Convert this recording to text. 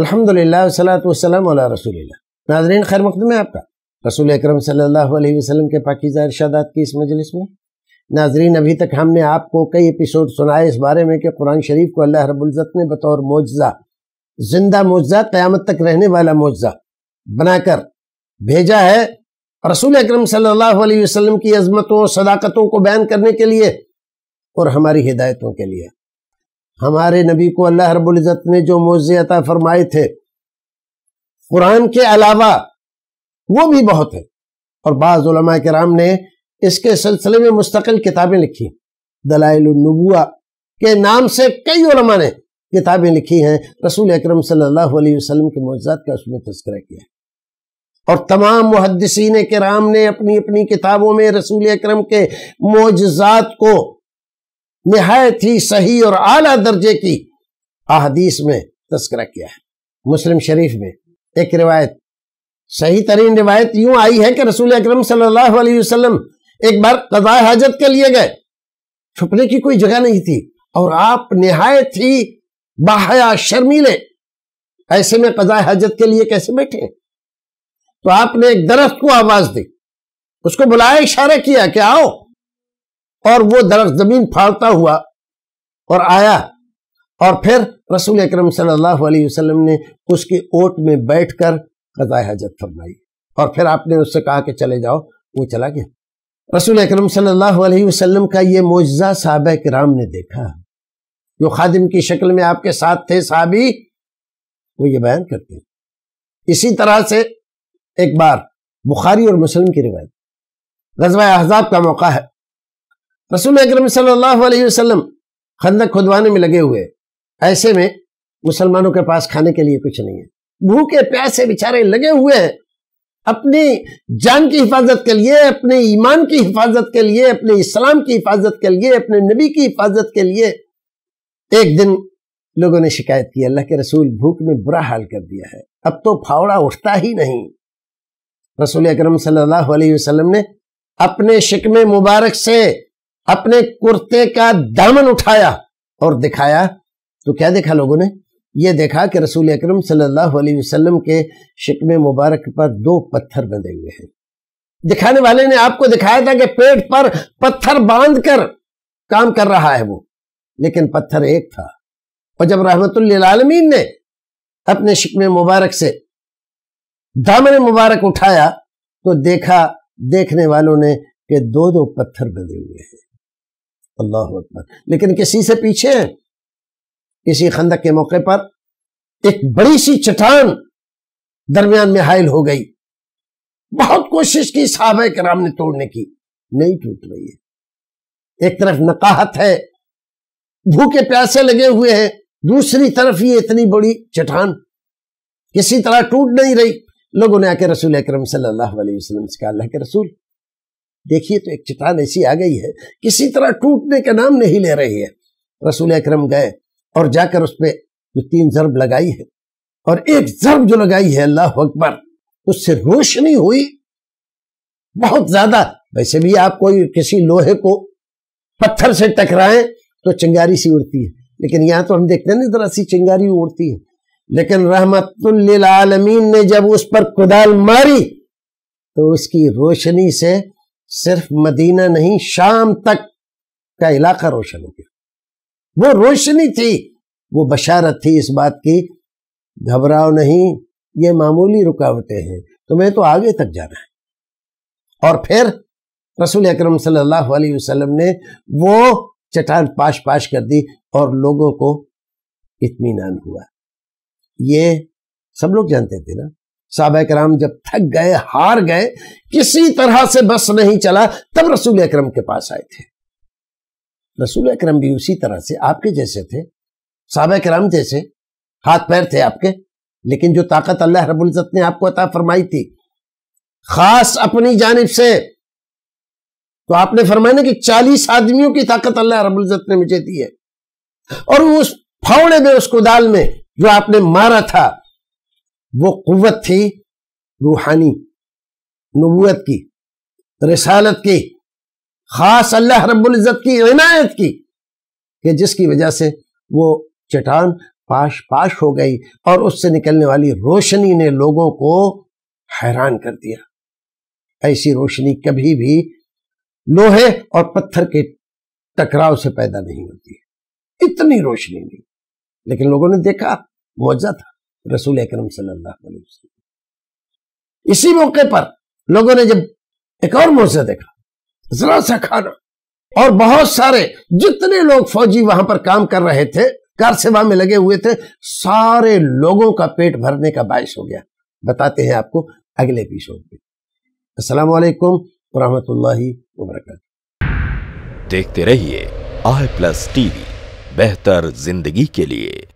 अल्हम्दुलिल्लाह वसलात वसलम रसूलिल्लाह नाजरीन खैर मकदम है आपका रसूल अक्रम सल्लल्लाहु अलैहि वसल्लम के पाकिज़ा इरशादात की इस मजलिस में नाजरीन अभी तक हमने आपको कई एपिसोड सुनाए इस बारे में कि कुरान शरीफ को अल्लाह रबुल्ज़त ने बतौर मुआजा जिंदा मुआजा क़्यामत तक रहने वाला मुआजा बनाकर भेजा है रसूल अक्रम सल्लल्लाहु अलैहि वसल्लम की अजमतों सदाकतों को बयान करने के लिए और हमारी हिदायतों के लिए हमारे नबी को अल्लाह रबुल्ज़त ने जो मुआवजे अता फरमाए थे कुरान के अलावा वो भी बहुत है और बाज़ुलमा कराम ने इसके सिलसिले में मुस्तकिल किताबें लिखी दलाइलनबुआ के नाम से कई उलमा ने किताबें लिखी हैं रसूल अकरम सल्लल्लाहु अलैहि वसल्लम के मौजाद का उसमें तस्करा किया और तमाम मुहदसिन कराम ने अपनी अपनी किताबों में रसूल अकरम के मोजात को नहायत ही सही और आला दर्जे की अहदीस में तस्करा किया है मुस्लिम शरीफ में एक रिवायत सही तरीन रिवायत यूं आई है कि रसूल अक्रम सल्लाम एक बार कदा हाजत के लिए गए छुपने की कोई जगह नहीं थी और आप नहायत ही बाहया शर्मीले ऐसे में कदा हाजत के लिए कैसे बैठे तो आपने एक दरख्त को आवाज दी उसको बुलाया इशारा किया कि आओ और वो दरख्त जमीन फाड़ता हुआ और आया और फिर रसूल अक्रम सल्लाम ने उसकी ओट में बैठ कर कदाय हजत फरमाई और फिर आपने उससे कहा कि चले जाओ वो चला गया रसूल अक्रम सल्लाम का ये मुआजा साहब कराम ने देखा जो खादिम की शक्ल में आपके साथ थे साहबी वो ये बयान करते हैं इसी तरह से एक बार बुखारी और मुस्लिम की रिवायत गजवा अहजाब का मौका है रसूल अक्रम सल्लल्लाहु खंदक खुदवाने में लगे हुए ऐसे में मुसलमानों के पास खाने के लिए कुछ नहीं है भूखे प्यासे बेचारे लगे हुए हैं अपनी जान की हिफाजत के लिए अपने ईमान की हिफाजत के लिए अपने इस्लाम की हिफाजत के लिए अपने नबी की हिफाजत के लिए एक दिन लोगों ने शिकायत की अल्लाह के रसूल भूख ने बुरा हाल कर दिया है अब तो फावड़ा उठता ही नहीं रसूल अक्रम सल्लाम ने अपने शिकमे मुबारक से अपने कुर्ते का दामन उठाया और दिखाया तो क्या देखा लोगों ने ये देखा कि रसूल अकरम सल्लल्लाहु अलैहि वसल्लम के शिकम मुबारक पर दो पत्थर बंधे हुए हैं दिखाने वाले ने आपको दिखाया था कि पेट पर पत्थर बांध कर काम कर रहा है वो लेकिन पत्थर एक था और जब रहमतमीन ने अपने शिकम मुबारक से दामन मुबारक उठाया तो देखा देखने वालों ने कि दो दो पत्थर बंधे हुए हैं अल्लाह अकबर लेकिन किसी से पीछे किसी खंदक के मौके पर एक बड़ी सी चट्टान दरमियान में हायल हो गई बहुत कोशिश की साहब कराम ने तोड़ने की नहीं टूट रही है एक तरफ नकाहत है भूखे प्यासे लगे हुए हैं दूसरी तरफ ये इतनी बड़ी चट्टान किसी तरह टूट नहीं रही लोगों ने आके रसूल अक्रम सल्लल्लाहु अलैहि से कहा अल्लाह के रसूल देखिए तो एक चट्टान ऐसी आ गई है किसी तरह टूटने का नाम नहीं ले रही है रसूल अक्रम गए और जाकर उस पर जो तीन जरब लगाई है और एक जरब जो लगाई है अल्लाह अकबर उससे रोशनी हुई बहुत ज्यादा वैसे भी आप कोई किसी लोहे को पत्थर से टकराएं तो चिंगारी सी उड़ती है लेकिन यहां तो हम देखते हैं ना जरा सी चिंगारी उड़ती है लेकिन रहमतुल्लिल आलमीन ने जब उस पर कुदाल मारी तो उसकी रोशनी से सिर्फ मदीना नहीं शाम तक का इलाका रोशन हो गया वो रोशनी थी वो बशारत थी इस बात की घबराओ नहीं ये मामूली रुकावटें हैं तुम्हें तो आगे तक जाना है और फिर रसूल अकरम सल्लल्लाहु अलैहि वसल्लम ने वो चट्टान पाश पाश कर दी और लोगों को इतमान हुआ ये सब लोग जानते थे ना साहब कराम जब थक गए हार गए किसी तरह से बस नहीं चला तब रसूल अकरम के पास आए थे रसूल अकरम भी उसी तरह से आपके जैसे थे साहब कराम जैसे हाथ पैर थे आपके लेकिन जो ताकत अल्लाह रबुल्जत ने आपको अता फरमाई थी खास अपनी जानब से तो आपने फरमाया कि चालीस आदमियों की ताकत अल्लाह रबुल्जत ने मुझे दी है और उस फावड़े में उस कुदाल में जो आपने मारा था वो कुत थी रूहानी नबूत की रसालत की ख़ास अल्लाह रब्ज़त की इनायत की कि जिसकी वजह से वो चट्टान पाश पाश हो गई और उससे निकलने वाली रोशनी ने लोगों को हैरान कर दिया ऐसी रोशनी कभी भी लोहे और पत्थर के टकराव से पैदा नहीं होती इतनी रोशनी नहीं लेकिन लोगों ने देखा मौजा था रसूल अक्रम इसी मौके पर लोगों ने जब एक और मोर्चा देखा जरा सा खाना और बहुत सारे जितने लोग फौजी वहां पर काम कर रहे थे कार सेवा में लगे हुए थे सारे लोगों का पेट भरने का बायस हो गया बताते हैं आपको अगले एपिसोड में अस्सलाम वालेकुम वरक देखते रहिए आई प्लस टीवी बेहतर जिंदगी के लिए